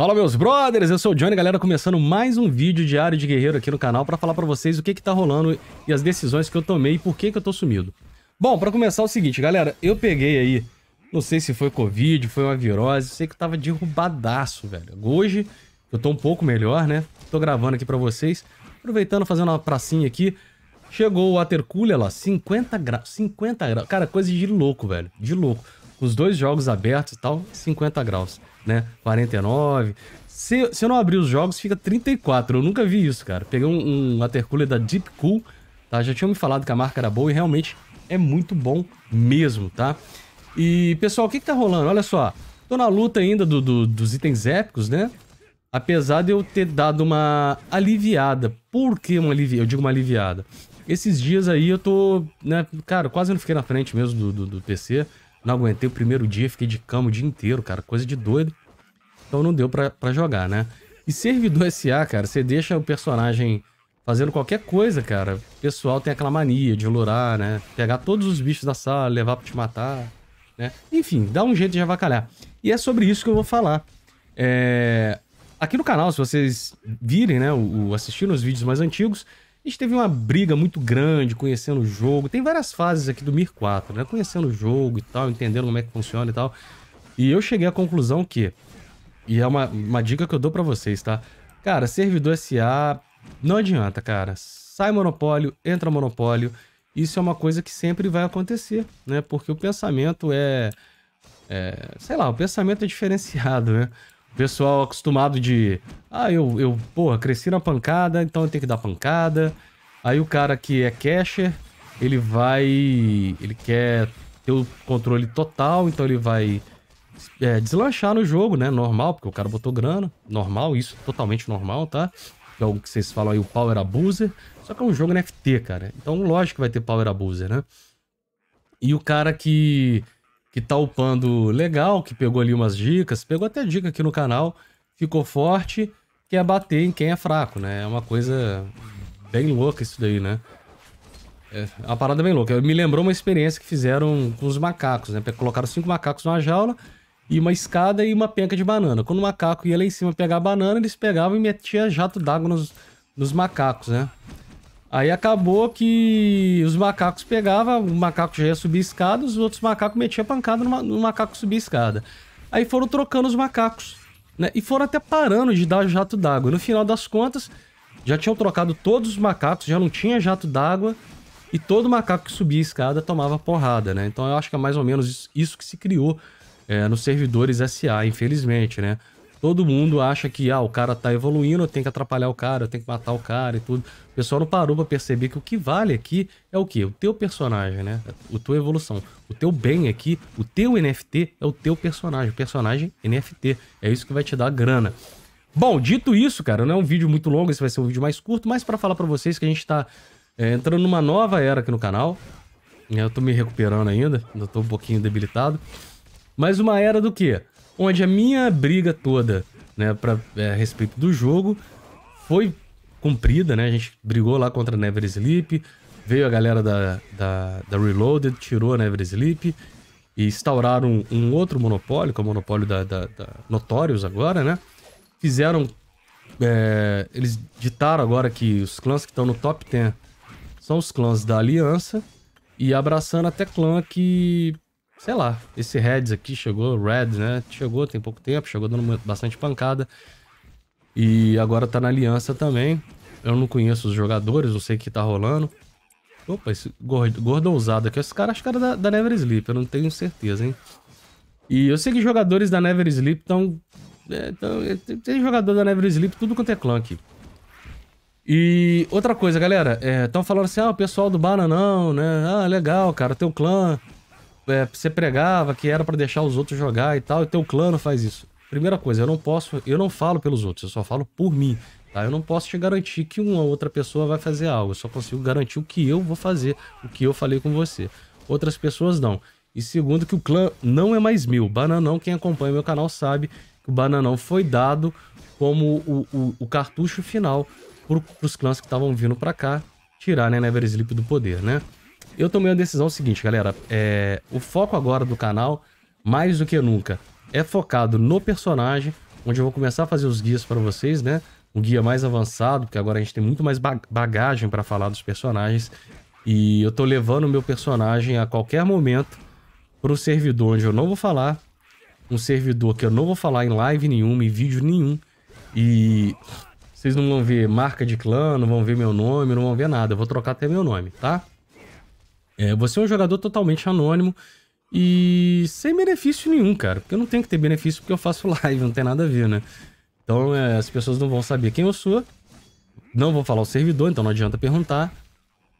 Fala meus brothers, eu sou o Johnny, galera, começando mais um vídeo diário de guerreiro aqui no canal para falar para vocês o que que tá rolando e as decisões que eu tomei e por que que eu tô sumido. Bom, para começar é o seguinte, galera, eu peguei aí, não sei se foi covid, foi uma virose, sei que eu tava derrubadaço, velho. Hoje eu tô um pouco melhor, né? Tô gravando aqui para vocês, aproveitando, fazendo uma pracinha aqui. Chegou o water cooler lá, 50 graus, 50 graus, cara, coisa de louco, velho, de louco os dois jogos abertos e tal, 50 graus, né? 49. Se, se eu não abrir os jogos, fica 34. Eu nunca vi isso, cara. Peguei um, um water cooler da Deep Cool, tá? Já tinham me falado que a marca era boa e realmente é muito bom mesmo, tá? E, pessoal, o que que tá rolando? Olha só. Tô na luta ainda do, do, dos itens épicos, né? Apesar de eu ter dado uma aliviada. Por que uma aliviada? Eu digo uma aliviada. Esses dias aí eu tô, né, cara, quase não fiquei na frente mesmo do, do, do PC. Não aguentei o primeiro dia, fiquei de cama o dia inteiro, cara, coisa de doido. Então não deu pra, pra jogar, né? E servidor SA, cara, você deixa o personagem fazendo qualquer coisa, cara. O pessoal tem aquela mania de lurar, né? Pegar todos os bichos da sala, levar pra te matar, né? Enfim, dá um jeito de avacalhar. E é sobre isso que eu vou falar. É... Aqui no canal, se vocês virem, né, o, o assistindo os vídeos mais antigos, a gente teve uma briga muito grande, conhecendo o jogo. Tem várias fases aqui do Mir 4, né? Conhecendo o jogo e tal, entendendo como é que funciona e tal. E eu cheguei à conclusão que, e é uma, uma dica que eu dou para vocês, tá? Cara, servidor SA não adianta, cara. Sai monopólio, entra monopólio. Isso é uma coisa que sempre vai acontecer, né? Porque o pensamento é, é sei lá, o pensamento é diferenciado, né? Pessoal acostumado de. Ah, eu, eu, porra, cresci na pancada, então eu tenho que dar pancada. Aí o cara que é casher, ele vai. Ele quer ter o controle total, então ele vai é, deslanchar no jogo, né? Normal, porque o cara botou grana. Normal, isso totalmente normal, tá? Que é o que vocês falam aí, o Power Abuser. Só que é um jogo NFT, cara. Então, lógico que vai ter Power Abuser, né? E o cara que que tá upando legal, que pegou ali umas dicas, pegou até dica aqui no canal, ficou forte, que é bater em quem é fraco, né? É uma coisa bem louca isso daí, né? É uma parada é bem louca. Me lembrou uma experiência que fizeram com os macacos, né? Colocaram cinco macacos numa jaula e uma escada e uma penca de banana. Quando o macaco ia lá em cima pegar a banana, eles pegavam e metiam jato d'água nos, nos macacos, né? Aí acabou que os macacos pegavam, o macaco já ia subir escada, os outros macacos metiam pancada no, no macaco subir escada. Aí foram trocando os macacos, né? E foram até parando de dar jato d'água. No final das contas, já tinham trocado todos os macacos, já não tinha jato d'água. E todo macaco que subia a escada tomava porrada, né? Então eu acho que é mais ou menos isso que se criou é, nos servidores SA, infelizmente, né? Todo mundo acha que ah, o cara tá evoluindo, eu tenho que atrapalhar o cara, eu tenho que matar o cara e tudo. O pessoal não parou pra perceber que o que vale aqui é o quê? O teu personagem, né? O tua evolução. O teu bem aqui, o teu NFT é o teu personagem. O personagem NFT. É isso que vai te dar grana. Bom, dito isso, cara, não é um vídeo muito longo, esse vai ser um vídeo mais curto, mas para falar para vocês que a gente tá é, entrando numa nova era aqui no canal. Eu tô me recuperando ainda, ainda tô um pouquinho debilitado. Mas uma era do quê? onde a minha briga toda, né, pra, é, a respeito do jogo, foi cumprida, né? A gente brigou lá contra a Never Sleep, veio a galera da, da, da Reloaded, tirou a Never Sleep e instauraram um, um outro monopólio, que é o monopólio da, da, da Notorious agora, né? Fizeram... É, eles ditaram agora que os clãs que estão no top 10 são os clãs da Aliança e abraçando até clã que sei lá, esse Reds aqui chegou, Reds, né? Chegou tem pouco tempo, chegou dando bastante pancada. E agora tá na aliança também. Eu não conheço os jogadores, não sei o que tá rolando. Opa, esse gordo, gordo ousado aqui. Esse cara acho que era da, da Never Sleep, eu não tenho certeza, hein? E eu sei que jogadores da Never Sleep estão. É, é tem jogador da Never Sleep tudo quanto é clã aqui. E outra coisa, galera, estão é, falando assim, ah, o pessoal do Bananão, né? Ah, legal, cara, tem um clã é, você pregava que era para deixar os outros jogar e tal, e teu clã não faz isso. Primeira coisa, eu não posso, eu não falo pelos outros, eu só falo por mim, tá? Eu não posso te garantir que uma outra pessoa vai fazer algo, eu só consigo garantir o que eu vou fazer, o que eu falei com você. Outras pessoas não. E segundo, que o clã não é mais meu. Bananão, quem acompanha meu canal sabe que o Bananão foi dado como o, o, o cartucho final para os clãs que estavam vindo para cá tirar né, Never Sleep do poder, né? eu tomei a decisão seguinte, galera. É, o foco agora do canal, mais do que nunca, é focado no personagem, onde eu vou começar a fazer os guias para vocês, né? Um guia mais avançado, porque agora a gente tem muito mais bagagem para falar dos personagens. E eu tô levando o meu personagem a qualquer momento para o servidor onde eu não vou falar, um servidor que eu não vou falar em live nenhuma, em vídeo nenhum. E vocês não vão ver marca de clã, não vão ver meu nome, não vão ver nada. Eu vou trocar até meu nome, tá? É, você é um jogador totalmente anônimo e sem benefício nenhum, cara. Porque eu não tenho que ter benefício porque eu faço live, não tem nada a ver, né? Então é, as pessoas não vão saber quem eu sou. Não vou falar o servidor, então não adianta perguntar.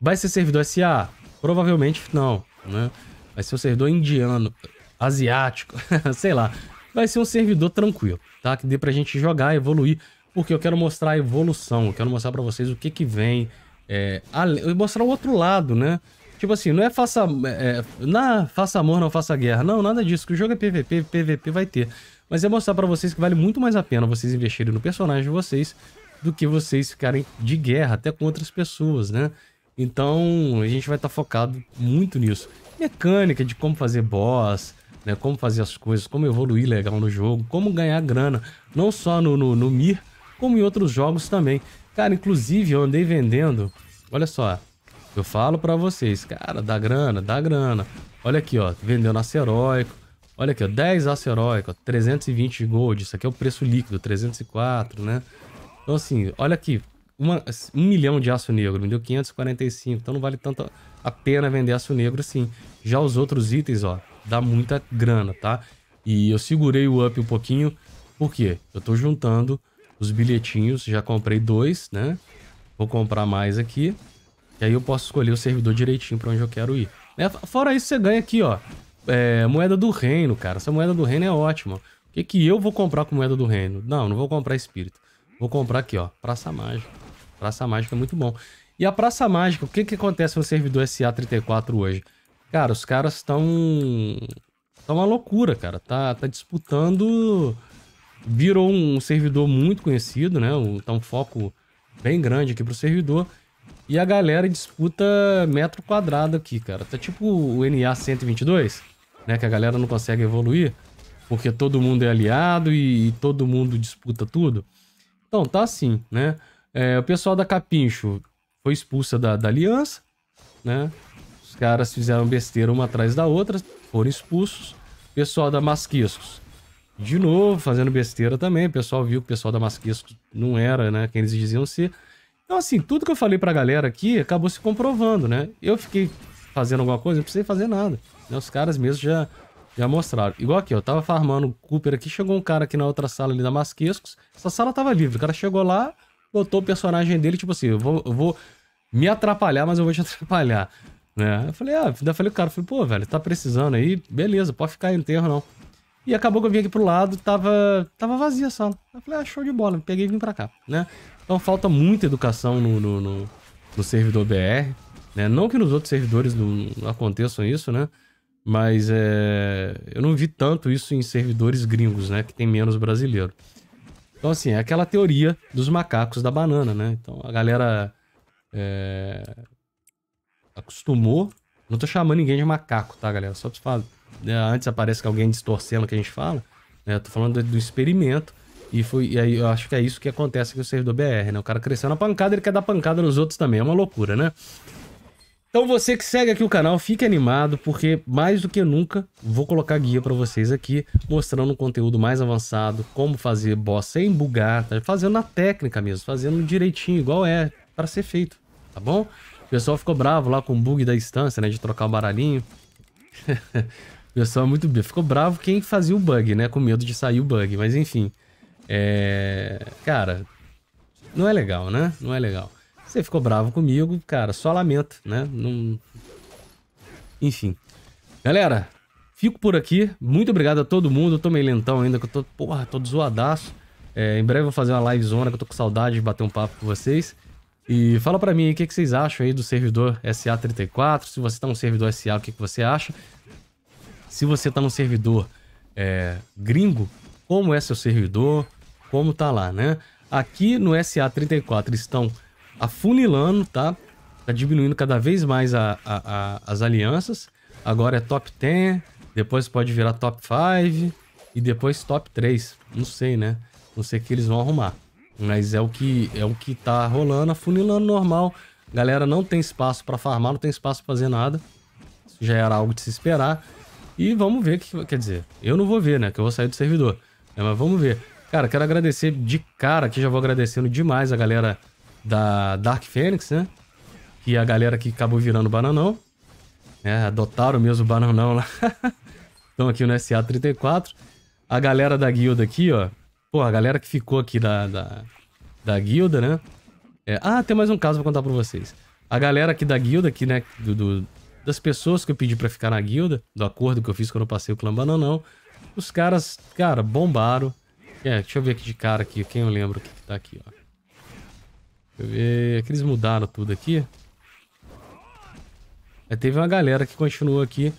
Vai ser servidor SA? Provavelmente não, né? Vai ser um servidor indiano, asiático, sei lá. Vai ser um servidor tranquilo, tá? Que dê pra gente jogar, evoluir. Porque eu quero mostrar a evolução, eu quero mostrar pra vocês o que que vem. É, a... mostrar o outro lado, né? Tipo assim, não é faça. É, na, é faça amor, não faça guerra. Não, nada disso. Que o jogo é PVP, PVP vai ter. Mas é mostrar para vocês que vale muito mais a pena vocês investirem no personagem de vocês do que vocês ficarem de guerra até com outras pessoas, né? Então a gente vai estar tá focado muito nisso. Mecânica de como fazer boss, né? Como fazer as coisas, como evoluir legal no jogo, como ganhar grana, não só no, no, no Mir, como em outros jogos também. Cara, inclusive eu andei vendendo. Olha só, eu falo para vocês, cara, dá grana, dá grana. Olha aqui, ó, vendendo heroico. Olha aqui, ó, 10 aceróico, ó, 320 gold. Isso aqui é o preço líquido, 304, né? Então, assim, olha aqui, uma, um milhão de aço negro, me deu 545. Então não vale tanto a pena vender aço negro assim. Já os outros itens, ó, dá muita grana, tá? E eu segurei o up um pouquinho, por quê? eu tô juntando os bilhetinhos, já comprei dois, né? Vou comprar mais aqui. E aí eu posso escolher o servidor direitinho pra onde eu quero ir. Né? Fora isso, você ganha aqui, ó. É, moeda do reino, cara. Essa moeda do reino é ótima. O que, que eu vou comprar com moeda do reino? Não, não vou comprar espírito. Vou comprar aqui, ó. Praça Mágica. Praça Mágica é muito bom. E a Praça Mágica, o que, que acontece no servidor SA34 hoje? Cara, os caras estão... Tá uma loucura, cara. Tá, tá disputando... Virou um servidor muito conhecido, né? Tá um foco bem grande aqui pro servidor. E a galera disputa metro quadrado aqui, cara. Tá tipo o NA 122, né? Que a galera não consegue evoluir, porque todo mundo é aliado e, e todo mundo disputa tudo. Então, tá assim, né? É, o pessoal da Capincho foi expulsa da, da aliança, né? Os caras fizeram besteira uma atrás da outra, foram expulsos. O pessoal da Masquiscos, de novo, fazendo besteira também. O pessoal viu que o pessoal da Masquiscos não era, né? Quem eles diziam ser. Então, assim, tudo que eu falei pra galera aqui acabou se comprovando, né? Eu fiquei fazendo alguma coisa, não precisei fazer nada. Né? Os caras mesmo já, já mostraram. Igual aqui, eu tava farmando Cooper aqui, chegou um cara aqui na outra sala ali da Masquescos. Essa sala tava livre. O cara chegou lá, botou o personagem dele, tipo assim, eu vou, eu vou me atrapalhar, mas eu vou te atrapalhar. Né? Eu falei, ah, ainda falei o cara, falei, pô, velho, tá precisando aí? Beleza, pode ficar em enterro não. E acabou que eu vim aqui pro lado, tava, tava vazia a sala. Eu falei, ah, show de bola, peguei e vim pra cá, né? Então falta muita educação no, no, no, no servidor BR, né? Não que nos outros servidores não, não aconteçam isso, né? Mas é, eu não vi tanto isso em servidores gringos, né? Que tem menos brasileiro. Então, assim, é aquela teoria dos macacos da banana, né? Então, a galera é, acostumou. Não tô chamando ninguém de macaco, tá, galera? Só te falo. Né, antes aparece que alguém distorcendo o que a gente fala, né? Tô falando do, do experimento. E, foi, e aí eu acho que é isso que acontece com o servidor BR, né? O cara cresceu na pancada, ele quer dar pancada nos outros também. É uma loucura, né? Então você que segue aqui o canal, fique animado, porque mais do que nunca vou colocar guia para vocês aqui, mostrando um conteúdo mais avançado, como fazer boss sem bugar, tá? fazendo na técnica mesmo, fazendo direitinho, igual é para ser feito, tá bom? O pessoal ficou bravo lá com o bug da instância, né, de trocar o baralhinho. pessoal é muito... Ficou bravo quem fazia o bug, né? Com medo de sair o bug. Mas enfim. É... Cara, não é legal, né? Não é legal. Você ficou bravo comigo, cara, só lamento, né? Não... Enfim. Galera, fico por aqui. Muito obrigado a todo mundo. Eu tô meio lentão ainda, que eu tô, porra, tô zoadaço. É, em breve eu vou fazer uma live zona, que eu tô com saudade de bater um papo com vocês. E fala para mim aí o que, que, vocês acham aí do servidor SA34. Se você tá um servidor SA, o que, que você acha? se você está no servidor é, gringo, como é seu servidor, como tá lá, né? Aqui no SA34 estão afunilando, tá? Tá diminuindo cada vez mais a, a, a, as alianças. Agora é top 10, depois pode virar top 5 e depois top 3. Não sei, né? Não sei o que eles vão arrumar. Mas é o que é o que tá rolando, afunilando normal. Galera não tem espaço para farmar, não tem espaço para fazer nada. Isso já era algo de se esperar. E vamos ver o que. Quer dizer, eu não vou ver, né? Que eu vou sair do servidor. É, mas vamos ver. Cara, quero agradecer de cara aqui, já vou agradecendo demais a galera da Dark Phoenix, né? E a galera que acabou virando bananão. É, Adotaram mesmo o bananão lá. Estão aqui no SA34. A galera da guilda aqui, ó. Pô, a galera que ficou aqui da, da, da guilda, né? É, ah, tem mais um caso pra contar pra vocês. A galera aqui da guilda, aqui, né? Do, do, das pessoas que eu pedi para ficar na guilda, do acordo que eu fiz quando eu passei o clã Bananão, os caras, cara, bombaram. É, deixa eu ver aqui de cara aqui, quem eu lembro que tá aqui, ó. Deixa eu ver, é que eles mudaram tudo aqui. É, teve uma galera que continuou aqui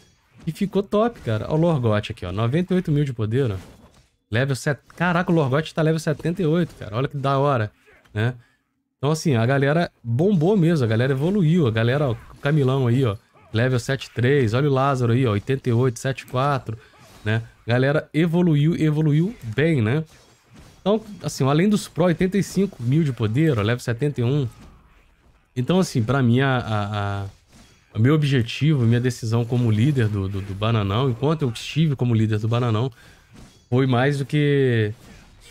e ficou top, cara. Ó o Lorgote aqui, ó, 98 mil de poder, ó. Level 7... Caraca, o Lorgote tá level 78, cara. Olha que da hora, né? Então, assim, a galera bombou mesmo. A galera evoluiu. A galera, ó, o Camilão aí, ó. Level 73, olha o Lázaro aí, ó, 88, 74, né? Galera evoluiu, evoluiu bem, né? Então, assim, além dos Pro, 85 mil de poder, ó, level 71. Então, assim, pra mim, a, a, a o meu objetivo, minha decisão como líder do, do, do, Bananão, enquanto eu estive como líder do Bananão, foi mais do que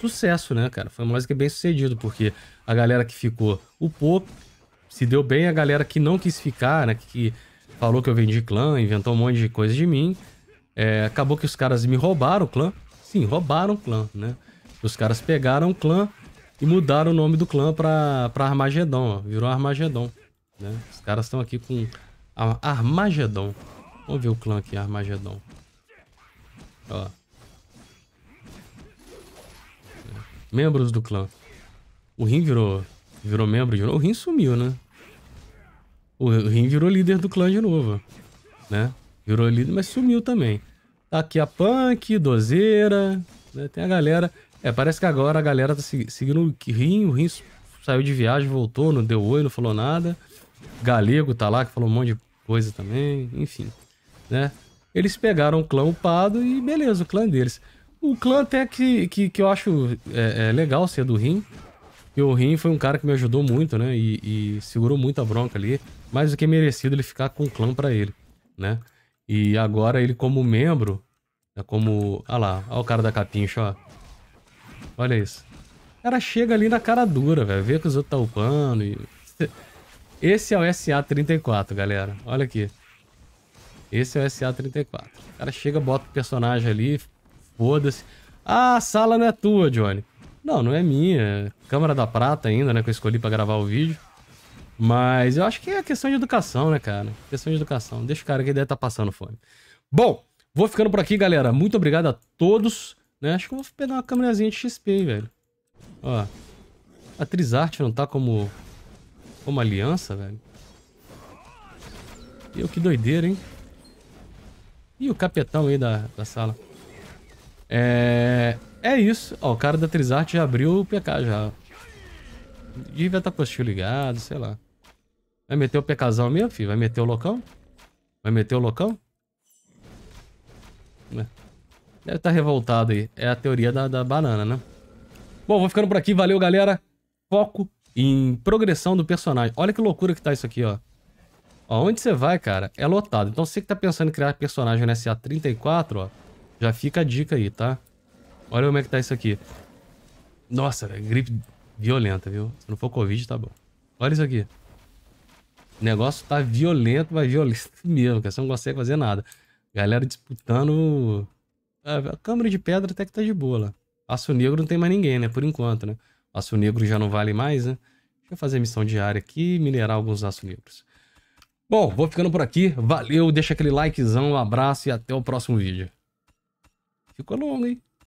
sucesso, né, cara? Foi mais do que bem sucedido, porque a galera que ficou upou, se deu bem, a galera que não quis ficar, né, que, que falou que eu vendi clã, inventou um monte de coisa de mim. É, acabou que os caras me roubaram o clã. Sim, roubaram o clã, né? Os caras pegaram o clã e mudaram o nome do clã pra, pra Armagedon, ó. Virou Armagedon, né? Os caras estão aqui com Armagedon. Vamos ver o clã aqui, Armagedon. Ó. Membros do clã. O Rin virou, virou membro de novo. O Rin sumiu, né? O Rin virou líder do clã de novo, né? Virou líder, mas sumiu também. Tá aqui a Punk, Dozeira, né? tem a galera. É, parece que agora a galera tá seguindo o Rin, o Rin saiu de viagem, voltou, não deu oi, não falou nada. Galego tá lá, que falou um monte de coisa também, enfim, né? Eles pegaram o clã upado e beleza, o clã deles. O clã até que, que, que eu acho é, é legal ser do Rim. E o Rim foi um cara que me ajudou muito, né? E, e segurou muito a bronca ali mais do que merecido ele ficar com o clã para ele, né? E agora ele como membro, é como... olha ah lá, olha o cara da capincha, ó. Olha isso. O cara chega ali na cara dura, velho. Vê que os outros tá upando e... Esse é o SA-34, galera. Olha aqui. Esse é o SA-34. O cara chega, bota o personagem ali, foda-se. Ah, a sala não é tua, Johnny. Não, não é minha. É Câmara da Prata ainda, né? Que eu escolhi pra gravar o vídeo. Mas eu acho que é questão de educação, né, cara? Questão de educação. Deixa o cara que deve estar tá passando fome. Bom, vou ficando por aqui, galera. Muito obrigado a todos. Né? Acho que eu vou pegar uma câmerazinha de XP, velho. Ó. A Trizart não tá como... Como aliança, velho. Eu, que doideira, hein? E o capetão aí da, da sala. É... É isso. Ó, o cara da Trizart já abriu o PK já. Devia estar tá com o estilo ligado, sei lá. Vai meter o PKzão mesmo, filho? Vai meter o loucão? Vai meter o loucão? Deve estar tá revoltado aí. É a teoria da, da banana, né? Bom, vou ficando por aqui. Valeu, galera. Foco em progressão do personagem. Olha que loucura que tá isso aqui, ó. ó onde você vai, cara, é lotado. Então você que tá pensando em criar personagem no SA34, ó, já fica a dica aí, tá? Olha como é que tá isso aqui. Nossa, gripe violenta, viu? Se não for Covid, tá bom. Olha isso aqui. O negócio tá violento, mas violento mesmo, que você não consegue fazer nada. Galera disputando. É, a câmara de pedra até que tá de boa lá. Aço Negro não tem mais ninguém, né? Por enquanto, né? Aço Negro já não vale mais, né? Deixa eu fazer missão diária aqui e minerar alguns aço negros. Bom, vou ficando por aqui. Valeu, deixa aquele likezão, um abraço e até o próximo vídeo. Ficou longo, hein?